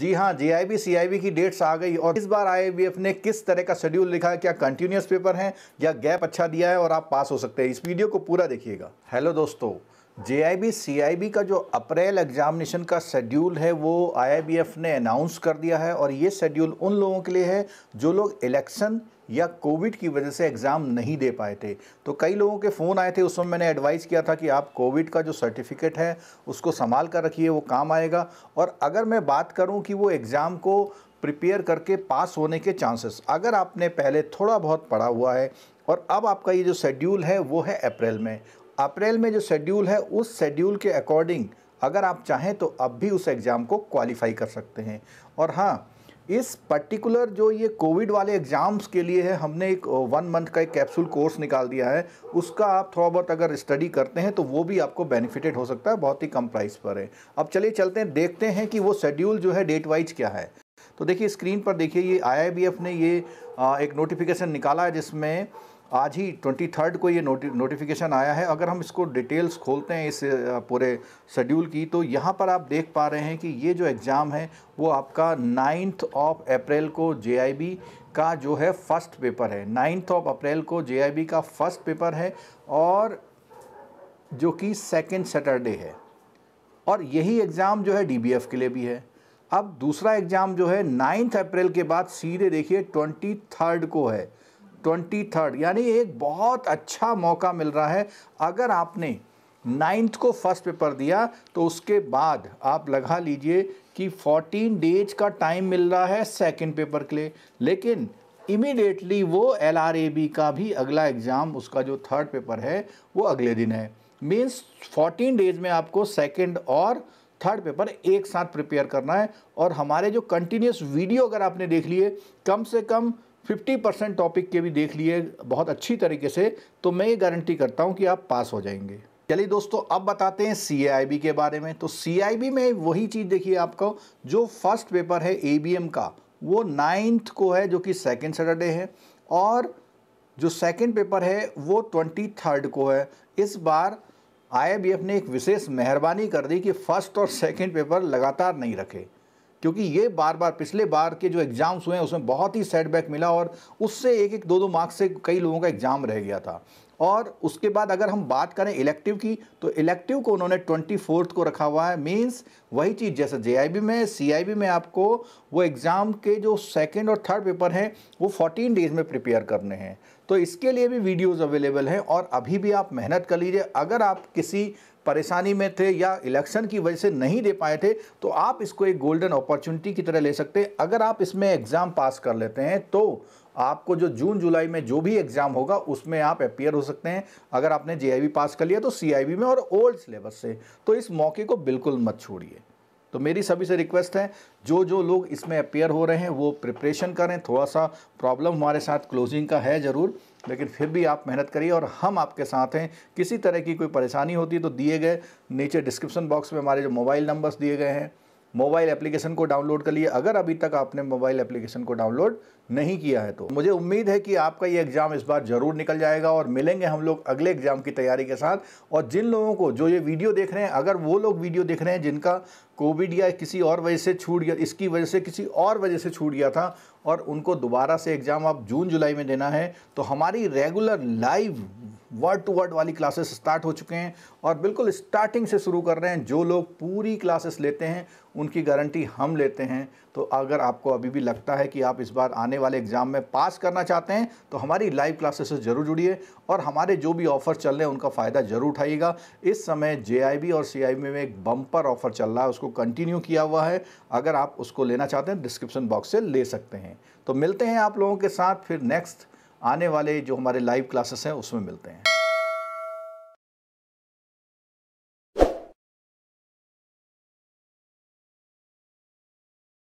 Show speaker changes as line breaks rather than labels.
जी हाँ I B C I B की dates आ गई और इस बार एफ ने किस तरह का शेड्यूल लिखा है क्या कंटिन्यूस पेपर हैं या गैप अच्छा दिया है और आप पास हो सकते हैं इस वीडियो को पूरा देखिएगा हेलो दोस्तों जे बी का जो अप्रैल एग्जामिनेशन का शेड्यूल है वो आई ने अनाउंस कर दिया है और ये शेड्यूल उन लोगों के लिए है जो लोग इलेक्शन या कोविड की वजह से एग्ज़ाम नहीं दे पाए थे तो कई लोगों के फ़ोन आए थे उस समय मैंने एडवाइस किया था कि आप कोविड का जो सर्टिफिकेट है उसको संभाल कर रखिए वो काम आएगा और अगर मैं बात करूं कि वो एग्ज़ाम को प्रिपेयर करके पास होने के चांसेस अगर आपने पहले थोड़ा बहुत पढ़ा हुआ है और अब आपका ये जो शेड्यूल है वो है अप्रैल में अप्रैल में जो शेड्यूल है उस शेड्यूल के अकॉर्डिंग अगर आप चाहें तो अब भी उस एग्ज़ाम को क्वालिफाई कर सकते हैं और हाँ इस पर्टिकुलर जो ये कोविड वाले एग्ज़ाम्स के लिए है हमने एक वन मंथ का एक कैप्सूल कोर्स निकाल दिया है उसका आप थोड़ा बहुत अगर स्टडी करते हैं तो वो भी आपको बेनिफिटेड हो सकता है बहुत ही कम प्राइस पर है अब चलिए चलते हैं देखते हैं कि वो शेड्यूल जो है डेट वाइज क्या है तो देखिए स्क्रीन पर देखिए ये आई ने ये एक नोटिफिकेशन निकाला है जिसमें आज ही ट्वेंटी थर्ड को ये नोटि नोटिफिकेशन आया है अगर हम इसको डिटेल्स खोलते हैं इस पूरे शेड्यूल की तो यहाँ पर आप देख पा रहे हैं कि ये जो एग्ज़ाम है वो आपका नाइन्थ ऑफ अप्रैल को जे का जो है फर्स्ट पेपर है नाइन्थ ऑफ अप्रैल को जे का फर्स्ट पेपर है और जो कि सेकेंड सैटरडे है और यही एग्ज़ाम जो है डी के लिए भी है अब दूसरा एग्ज़ाम जो है नाइन्थ अप्रैल के बाद सीधे देखिए ट्वेंटी थर्ड को है ट्वेंटी थर्ड यानी एक बहुत अच्छा मौका मिल रहा है अगर आपने नाइन्थ को फर्स्ट पेपर दिया तो उसके बाद आप लगा लीजिए कि फोर्टीन डेज का टाइम मिल रहा है सेकंड पेपर के लिए लेकिन इमीडिएटली वो एल का भी अगला एग्ज़ाम उसका जो थर्ड पेपर है वो अगले दिन है मीन्स फोर्टीन डेज में आपको सेकेंड और थर्ड पेपर एक साथ प्रिपेयर करना है और हमारे जो कंटिन्यूस वीडियो अगर आपने देख लिए कम से कम फिफ्टी परसेंट टॉपिक के भी देख लिए बहुत अच्छी तरीके से तो मैं ये गारंटी करता हूँ कि आप पास हो जाएंगे चलिए दोस्तों अब बताते हैं सी के बारे में तो सी में वही चीज़ देखिए आपको जो फर्स्ट पेपर है ए का वो नाइन्थ को है जो कि सेकेंड सैटरडे है और जो सेकेंड पेपर है वो ट्वेंटी थर्ड को है इस बार आई ने एक विशेष मेहरबानी कर दी कि फर्स्ट और सेकेंड पेपर लगातार नहीं रखे क्योंकि ये बार बार पिछले बार के जो एग्ज़ाम्स हुए हैं उसमें बहुत ही सेटबैक मिला और उससे एक एक दो दो मार्क्स से कई लोगों का एग्ज़ाम रह गया था और उसके बाद अगर हम बात करें इलेक्टिव की तो इलेक्टिव को उन्होंने ट्वेंटी फोर्थ को रखा हुआ है मीन्स वही चीज़ जैसे जे में सी में आपको वो एग्ज़ाम के जो सेकेंड और थर्ड पेपर हैं वो फोर्टीन डेज में प्रिपेयर करने हैं तो इसके लिए भी वीडियोज़ अवेलेबल हैं और अभी भी आप मेहनत कर लीजिए अगर आप किसी परेशानी में थे या इलेक्शन की वजह से नहीं दे पाए थे तो आप इसको एक गोल्डन अपॉर्चुनिटी की तरह ले सकते हैं अगर आप इसमें एग्ज़ाम पास कर लेते हैं तो आपको जो जून जुलाई में जो भी एग्ज़ाम होगा उसमें आप अपियर हो सकते हैं अगर आपने जे पास कर लिया तो सी में और ओल्ड सिलेबस से तो इस मौके को बिल्कुल मत छोड़िए तो मेरी सभी से रिक्वेस्ट है जो जो लोग इसमें अपेयर हो रहे हैं वो प्रिपरेशन करें थोड़ा सा प्रॉब्लम हमारे साथ क्लोजिंग का है ज़रूर लेकिन फिर भी आप मेहनत करिए और हम आपके साथ हैं किसी तरह की कोई परेशानी होती है तो दिए गए नीचे डिस्क्रिप्शन बॉक्स में हमारे जो मोबाइल नंबर्स दिए गए हैं मोबाइल एप्लीकेशन को डाउनलोड कर लिए अगर अभी तक आपने मोबाइल एप्लीकेशन को डाउनलोड नहीं किया है तो मुझे उम्मीद है कि आपका ये एग्ज़ाम इस बार ज़रूर निकल जाएगा और मिलेंगे हम लोग अगले एग्ज़ाम की तैयारी के साथ और जिन लोगों को जो ये वीडियो देख रहे हैं अगर वो लोग वीडियो देख रहे हैं जिनका कोविड या किसी और वजह से छूट गया इसकी वजह से किसी और वजह से छूट गया था और उनको दोबारा से एग्ज़ाम आप जून जुलाई में देना है तो हमारी regular live word to word वाली क्लासेस स्टार्ट हो चुके हैं और बिल्कुल स्टार्टिंग से शुरू कर रहे हैं जो लोग पूरी क्लासेस लेते हैं उनकी गारंटी हम लेते हैं तो अगर आपको अभी भी लगता है कि आप इस बार आने वाले एग्ज़ाम में पास करना चाहते हैं तो हमारी लाइव क्लासेस से ज़रूर जुड़िए और हमारे जो भी ऑफ़र चल रहे हैं उनका फ़ायदा ज़रूर उठाइएगा इस समय जे और सी में एक बम्पर ऑफ़र चल रहा है उसको कंटिन्यू किया हुआ है अगर आप उसको लेना चाहते हैं डिस्क्रिप्शन बॉक्स से ले सकते हैं तो मिलते हैं आप लोगों के साथ फिर नेक्स्ट आने वाले जो हमारे लाइव क्लासेस हैं उसमें मिलते हैं